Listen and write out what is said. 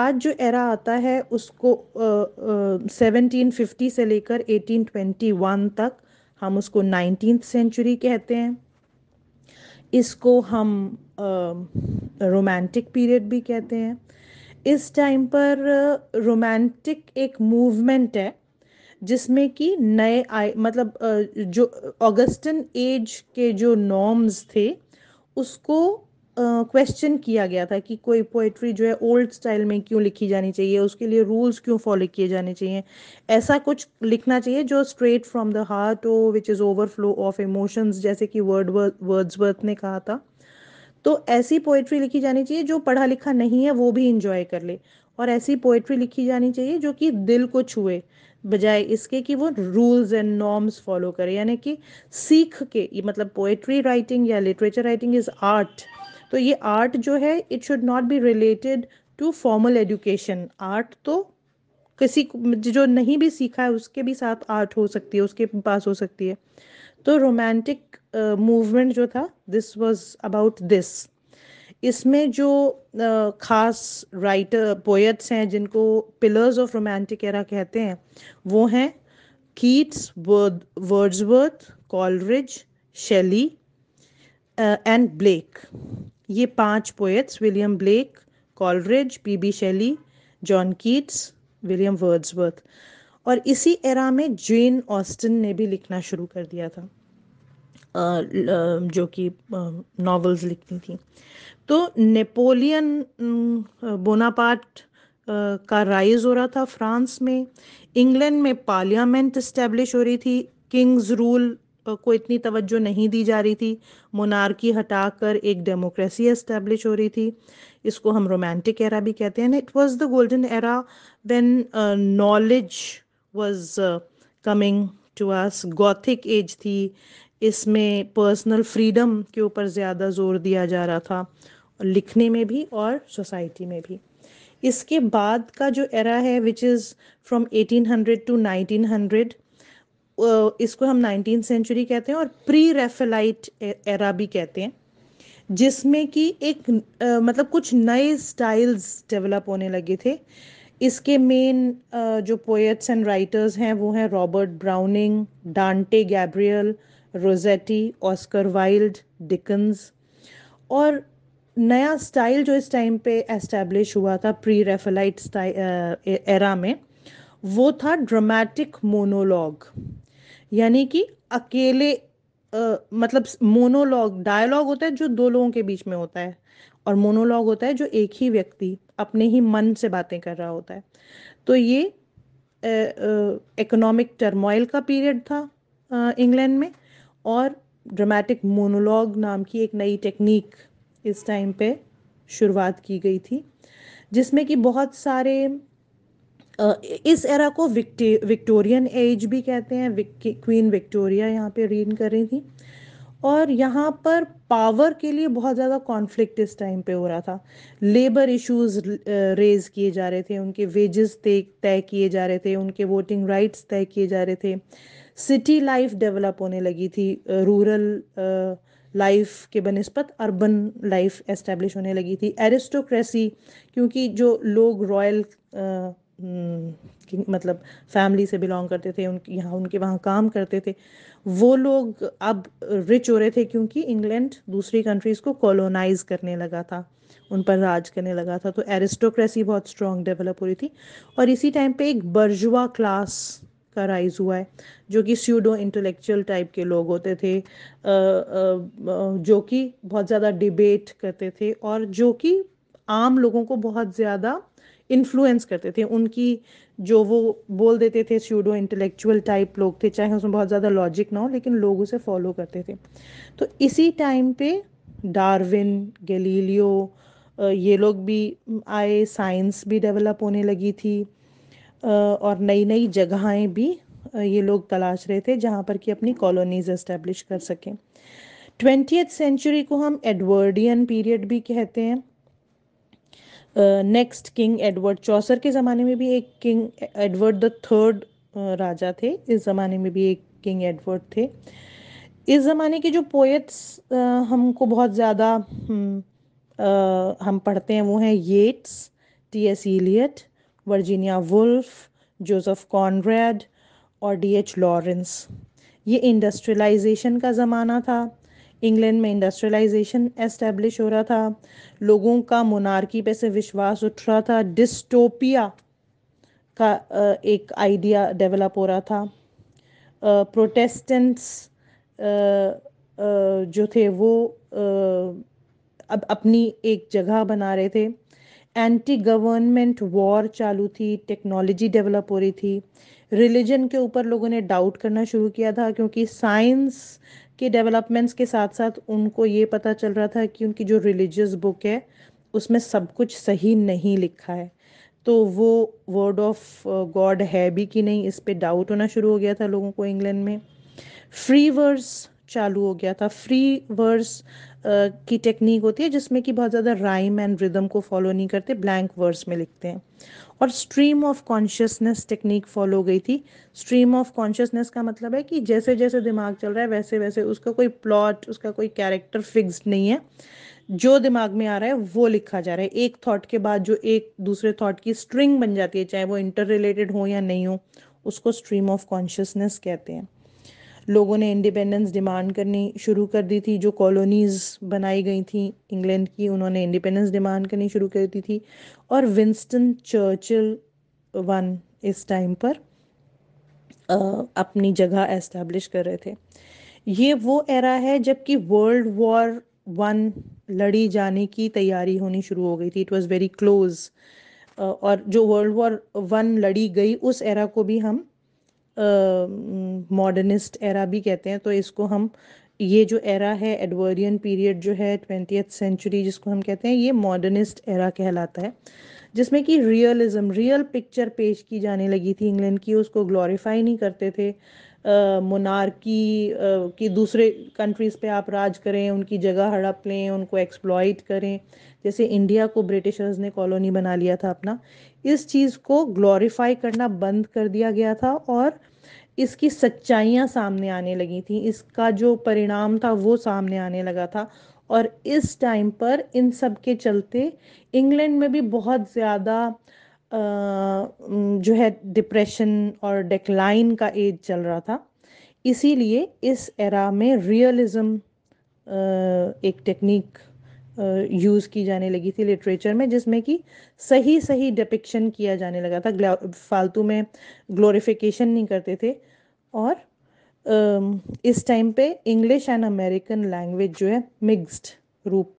आज जो एरा आता है उसको सेवनटीन फिफ्टी से लेकर एटीन ट्वेंटी वन तक हम उसको नाइनटीन सेंचुरी कहते हैं इसको हम रोमांटिक पीरियड भी कहते हैं इस टाइम पर रोमांटिक एक मूवमेंट है जिसमें कि नए आए मतलब जो ऑगस्टन एज के जो नॉर्म्स थे उसको क्वेश्चन uh, किया गया था कि कोई पोइट्री जो है ओल्ड स्टाइल में क्यों लिखी जानी चाहिए उसके लिए रूल्स क्यों फॉलो किए जाने चाहिए ऐसा कुछ लिखना चाहिए जो स्ट्रेट फ्रॉम द हार्ट हो which is overflow of emotions जैसे कि वर्ड वर्थ ने कहा था तो ऐसी पोइट्री लिखी जानी चाहिए जो पढ़ा लिखा नहीं है वो भी इंजॉय कर ले और ऐसी पोइट्री लिखी जानी चाहिए जो कि दिल को छुए बजाय इसके कि वो रूल्स एंड नॉर्म्स फॉलो करे यानी कि सीख के मतलब पोइट्री राइटिंग या लिटरेचर राइटिंग इज़ आर्ट तो ये आर्ट जो है it should not be related to formal education art तो किसी जो नहीं भी सीखा है उसके भी साथ आर्ट हो सकती है उसके पास हो सकती है तो रोमांटिक मूवमेंट uh, जो था दिस वाज अबाउट दिस इसमें जो uh, खास राइटर पोएट्स हैं जिनको पिलर्स ऑफ रोमांटिक एरा कहते हैं वो हैं Keats Wordsworth Coleridge Shelley and Blake ये पांच poets William Blake Coleridge B Shelley John Keats William Wordsworth और इसी एरा में जेन ऑस्टिन ने भी लिखना शुरू कर दिया था जो कि नॉवेल्स लिखती थी तो नेपोलियन बोनापार्ट का राइज हो रहा था फ्रांस में इंग्लैंड में पार्लियामेंट इस्टेब्लिश हो रही थी किंग्स रूल को इतनी तवज्जो नहीं दी जा रही थी मोनार्की हटाकर एक डेमोक्रेसी इस्टेब्लिश हो रही थी इसको हम रोमांटिक एरा भी कहते हैं it was the golden era when knowledge was coming to us Gothic age थी इसमें पर्सनल फ्रीडम के ऊपर ज़्यादा ज़ोर दिया जा रहा था लिखने में भी और सोसाइटी में भी इसके बाद का जो एरा है विच इज़ फ्रॉम 1800 टू 1900 इसको हम नाइनटीन सेंचुरी कहते हैं और प्री रेफेलाइट एरा भी कहते हैं जिसमें कि एक आ, मतलब कुछ नए स्टाइल्स डेवलप होने लगे थे इसके मेन जो पोएट्स एंड राइटर्स हैं वो हैं Robert Browning Dante Gabriel Rossetti Oscar Wilde Dickens और नया स्टाइल जो इस टाइम पे एस्टेब्लिश हुआ था प्री रेफेलाइट एरा में वो था ड्रामेटिक मोनोलॉग यानी कि अकेले आ, मतलब मोनोलॉग डायलॉग होता है जो दो लोगों के बीच में होता है और मोनोलॉग होता है जो एक ही व्यक्ति अपने ही मन से बातें कर रहा होता है तो ये इकोनॉमिक टर्मोइल का पीरियड था इंग्लैंड में और ड्रामेटिक मोनोलॉग नाम की एक नई टेक्निक इस टाइम पे शुरुआत की गई थी जिसमें कि बहुत सारे इस एरा को विक्टोरियन एज भी कहते हैं क्वीन विक्टोरिया यहाँ पे रीन कर रही थी और यहाँ पर पावर के लिए बहुत ज़्यादा कॉन्फ्लिक्ट इस टाइम पे हो रहा था लेबर इश्यूज रेज किए जा रहे थे उनके वेजेस तय किए जा रहे थे उनके वोटिंग राइट्स तय किए जा रहे थे सिटी लाइफ डेवलप होने लगी थी रूरल लाइफ के बनस्पत अर्बन लाइफ एस्टेब्लिश होने लगी थी एरिस्टोक्रेसी क्योंकि जो लोग रॉयल हम्म, मतलब फैमिली से बिलोंग करते थे उनके यहाँ उनके वहाँ काम करते थे वो लोग अब रिच हो रहे थे क्योंकि इंग्लैंड दूसरी कंट्रीज़ को कॉलोनाइज करने लगा था उन पर राज करने लगा था तो एरिस्टोक्रेसी बहुत स्ट्रॉन्ग डेवलप हो रही थी और इसी टाइम पे एक बर्जुआ क्लास का राइज हुआ है जो कि स्यूडो इंटेलेक्चुअल टाइप के लोग होते थे जो कि बहुत ज़्यादा डिबेट करते थे और जो कि आम लोगों को बहुत ज़्यादा इन्फ्लुएंस करते थे उनकी जो वो बोल देते थे स्यूडो इंटेलेक्चुअल टाइप लोग थे चाहे उसमें बहुत ज़्यादा लॉजिक ना हो लेकिन लोग उसे फॉलो करते थे तो इसी टाइम पे डार्विन गलीलियो ये लोग भी आए साइंस भी डेवलप होने लगी थी और नई नई जगहें भी ये लोग तलाश रहे थे जहाँ पर कि अपनी कॉलोनीज इस्टेब्लिश कर सकें ट्वेंटी सेंचुरी को हम एडवर्डियन पीरियड भी कहते हैं नेक्स्ट किंग एडवर्ड चौसर के ज़माने में भी एक किंग एडवर्ड द थर्ड राजा थे इस ज़माने में भी एक किंग एडवर्ड थे इस ज़माने के जो पोएट्स हमको बहुत ज़्यादा हम्म, हम, पढ़ते हैं वो हैं Yeats T S Eliot Virginia Woolf Joseph Conrad और डी एच लॉरेंस ये इंडस्ट्रियलाइजेशन का ज़माना था इंग्लैंड में इंडस्ट्रियलाइजेशन एस्टेब्लिश हो रहा था लोगों का मोनार्की पे से विश्वास उठ रहा था डिस्टोपिया का एक आइडिया डेवलप हो रहा था प्रोटेस्टेंट्स जो थे वो अब अपनी एक जगह बना रहे थे एंटी गवर्नमेंट वॉर चालू थी टेक्नोलॉजी डेवलप हो रही थी रिलीजन के ऊपर लोगों ने डाउट करना शुरू किया था क्योंकि साइंस के डेवलपमेंट्स के साथ साथ उनको ये पता चल रहा था कि उनकी जो रिलीजियस बुक है उसमें सब कुछ सही नहीं लिखा है तो वो वर्ड ऑफ गॉड है भी कि नहीं इस पर डाउट होना शुरू हो गया था लोगों को इंग्लैंड में फ्री वर्स चालू हो गया था फ्री वर्स की टेक्निक होती है जिसमें कि बहुत ज़्यादा राइम एंड रिदम को फॉलो नहीं करते ब्लैंक वर्स में लिखते हैं और stream of consciousness technique follow हो गई थी स्ट्रीम ऑफ कॉन्शियसनेस का मतलब है कि जैसे जैसे दिमाग चल रहा है वैसे वैसे उसका कोई प्लॉट उसका कोई कैरेक्टर फिक्सड नहीं है जो दिमाग में आ रहा है वो लिखा जा रहा है एक थॉट के बाद जो एक दूसरे थॉट की स्ट्रिंग बन जाती है चाहे वो इंटर रिलेटेड हो या नहीं हो उसको स्ट्रीम ऑफ कॉन्शियसनेस कहते हैं लोगों ने इंडिपेंडेंस डिमांड करनी शुरू कर दी थी जो कॉलोनीज़ बनाई गई थी इंग्लैंड की उन्होंने इंडिपेंडेंस डिमांड करनी शुरू कर दी थी और विंस्टन चर्चिल वन इस टाइम पर आ, अपनी जगह एस्टेब्लिश कर रहे थे ये वो एरा है जबकि वर्ल्ड वॉर वन लड़ी जाने की तैयारी होनी शुरू हो गई थी इट वॉज़ वेरी क्लोज और जो वर्ल्ड वॉर वन लड़ी गई उस एरा को भी हम मॉडर्निस्ट एरा भी कहते हैं तो इसको हम ये जो एरा है एडवरियन पीरियड जो है ट्वेंटी सेंचुरी जिसको हम कहते हैं ये मॉडर्निस्ट एरा कहलाता है जिसमें कि रियलिज्म रियल पिक्चर पेश की जाने लगी थी इंग्लैंड की उसको ग्लोरीफाई नहीं करते थे मोनार्की कि दूसरे कंट्रीज़ पे आप राज करें उनकी जगह हड़प लें उनको एक्सप्लॉइट करें जैसे इंडिया को ब्रिटिशर्स ने कॉलोनी बना लिया था अपना इस चीज़ को ग्लोरीफाई करना बंद कर दिया गया था और इसकी सच्चाइयाँ सामने आने लगी थी इसका जो परिणाम था वो सामने आने लगा था और इस टाइम पर इन सब के चलते इंग्लैंड में भी बहुत ज़्यादा जो है डिप्रेशन और डेक्लाइन का एज चल रहा था इसीलिए इस एरा में रियलिज़म एक टेक्निक यूज़ की जाने लगी थी लिटरेचर में जिसमें कि सही सही डिपिक्शन किया जाने लगा था फालतू में ग्लोरिफिकेशन नहीं करते थे और इस टाइम पे इंग्लिश एंड अमेरिकन लैंग्वेज जो है मिक्स्ड रूप